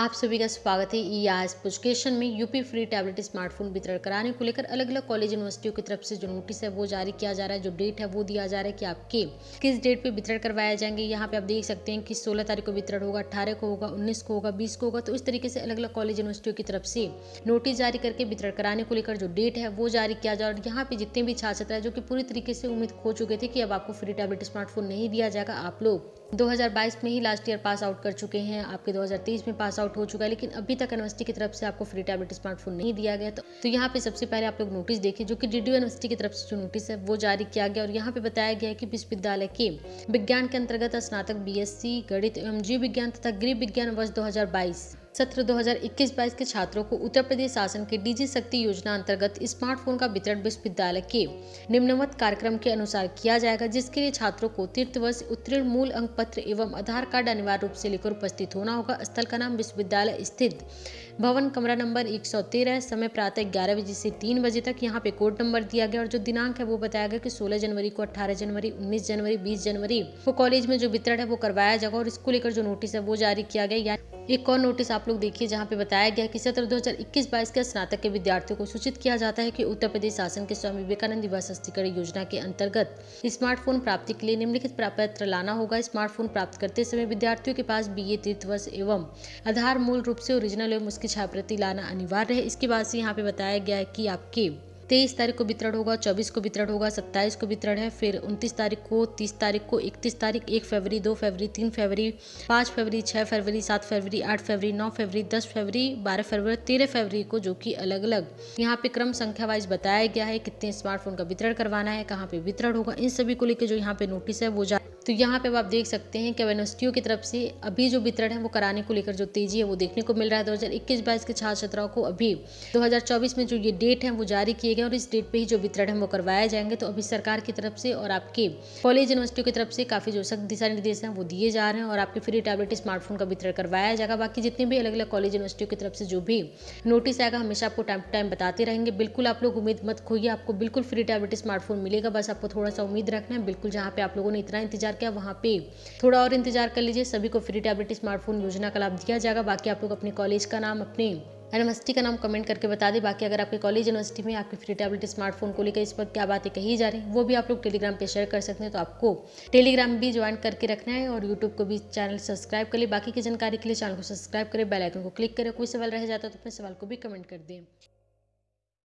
आप सभी का स्वागत है ई आज पुजकेशन में यूपी फ्री टैबलेट स्मार्टफोन वितरण कराने को लेकर अलग अलग कॉलेज यूनिवर्सिटियों की तरफ से जो नोटिस है वो जारी किया जा रहा है जो डेट है वो दिया जा रहा है कि आपके किस डेट पे वितरण करवाए जाएंगे यहाँ पे आप देख सकते हैं कि 16 तारीख को वितरण होगा अठारह को होगा उन्नीस को होगा बीस को होगा तो इस तरीके से अलग अलग कॉलेज यूनिवर्सिटियों की तरफ से नोटिस जारी करके वितरण कराने को लेकर जो डेट है वो जारी किया जा रहा है यहाँ पे जितने भी छात्र है जो कि पूरी तरीके से उम्मीद खो चुके थे कि अब आपको फ्री टैबलेट स्मार्टफोन नहीं दिया जाएगा आप लोग 2022 में ही लास्ट ईयर पास आउट कर चुके हैं आपके 2023 में पास आउट हो चुका है लेकिन अभी तक यूनिवर्सिटी की तरफ से आपको फ्री टैबलेट स्मार्टफोन नहीं दिया गया तो, तो यहाँ पे सबसे पहले आप लोग नोटिस देखिए जो कि डी यूनिवर्सिटी की तरफ से जो नोटिस है वो जारी किया गया और यहाँ पे बताया गया है कि विश्वविद्यालय के विज्ञान के अंतर्गत स्नातक बी गणित एवं जीव विज्ञान तथा गृह विज्ञान वर्ष दो सत्र 2021-22 के छात्रों को उत्तर प्रदेश शासन के डीजी शक्ति योजना अंतर्गत स्मार्टफोन का वितरण विश्वविद्यालय के निम्नवत कार्यक्रम के अनुसार किया जाएगा जिसके लिए छात्रों को तीर्थ वर्ष उत्तीर्ण मूल अंक पत्र एवं आधार कार्ड अनिवार्य रूप से लेकर उपस्थित होना होगा स्थल का नाम विश्वविद्यालय स्थित भवन कमरा नंबर एक समय प्रातः ग्यारह बजे से तीन बजे तक यहाँ पे कोड नंबर दिया गया और जो दिनांक है वो बताया गया कि सोलह जनवरी को अठारह जनवरी उन्नीस जनवरी बीस जनवरी को कॉलेज में जो वितरण है वो करवाया जाएगा और इसको लेकर जो नोटिस है वो जारी किया गया एक और नोटिस आप लोग देखिए जहाँ पे बताया गया कि सत्र 2021-22 के स्नातक के विद्यार्थियों को सूचित किया जाता है कि उत्तर प्रदेश शासन के स्वामी विवेकानंद युवा हस्तीकरण योजना के अंतर्गत स्मार्टफोन प्राप्ति के लिए निम्नलिखित प्रपत्र लाना होगा स्मार्टफोन प्राप्त करते समय विद्यार्थियों के पास बी ए वर्ष एवं आधार मूल रूप से ओरिजिनल एवं उसकी छाप्रति लाना अनिवार्य है इसके बाद से यहाँ पे बताया गया है कि आपके तेईस तारीख को वितरण होगा चौबीस को वितरण होगा सत्ताईस को वितरण है फिर उनतीस तारीख को तीस तारीख को इकतीस तारीख एक फरवरी दो फरवरी तीन फरवरी पाँच फरवरी छः फरवरी सात फरवरी आठ फरवरी नौ फरवरी दस फरवरी बारह फरवरी तेरह फरवरी को जो कि अलग अलग यहाँ पे क्रम संख्या वाइज बताया गया है कितने स्मार्टफोन का वितरण करवाना है कहाँ पे वितरण होगा इन सभी को लेकर जो यहाँ पे नोटिस है वो जा तो यहाँ पे आप देख सकते हैं कि यूनिवर्सिटियों की तरफ से अभी जो वितरण है वो कराने को लेकर जो तेजी है वो देखने को मिल रहा है दो हज़ार इक्कीस बाईस के छात्र छात्राओं को अभी दो हज़ार चौबीस में जो ये डेट है वो जारी किए गए और इस डेट पर ही जो वितरण है वो करवाए जाएंगे तो अभी सरकार की तरफ से और आपके कॉलेज यूनिवर्सिटियों की तरफ से काफ़ी जो सख्त दिशा निर्देश हैं वो दिए जा रहे हैं और आपके फ्री टैबलेट स्मार्टफोन का वितरण करवाया जाएगा बाकी जितने भी अलग अलग कॉलेज यूनिवर्सिटियों की तरफ से जो भी नोटिस आएगा हमेशा आपको टाइम टू टाइम बताते रहेंगे बिल्कुल आप लोग उम्मीद मत खोइए आपको बिल्कुल फ्री टैबलेट स्मार्टफोन मिलेगा बस आपको थोड़ा सा उम्मीद रखना है बिल्कुल जहाँ पे आप लोगों ने इतना इंतजार इंतजार किया वहाँ पे थोड़ा और इंतजार कर लीजिए सभी को फ्री टैबलेट स्मार्टफोन योजना का लाभ दिया जाएगा बाकी आप लोग अपने कॉलेज का नाम अपने यूनिवर्सिटी का नाम कमेंट करके बता दें बाकी अगर आपके कॉलेज यूनिवर्सिटी में आपकी फ्री टैबलेट स्मार्टफोन को लेकर इस पर क्या बातें कही जा रही है वो भी आप लोग टेलीग्राम पे शेयर कर सकते हैं तो आपको टेलीग्राम भी ज्वाइन करके रखना है और यूट्यूब को भी चैनल सब्सक्राइब कर ले बाकी की जानकारी के लिए चैनल को सब्सक्राइब करें बेलाइकन को क्लिक करें कोई सवाल रह जाता है तो अपने सवाल को भी कमेंट कर दें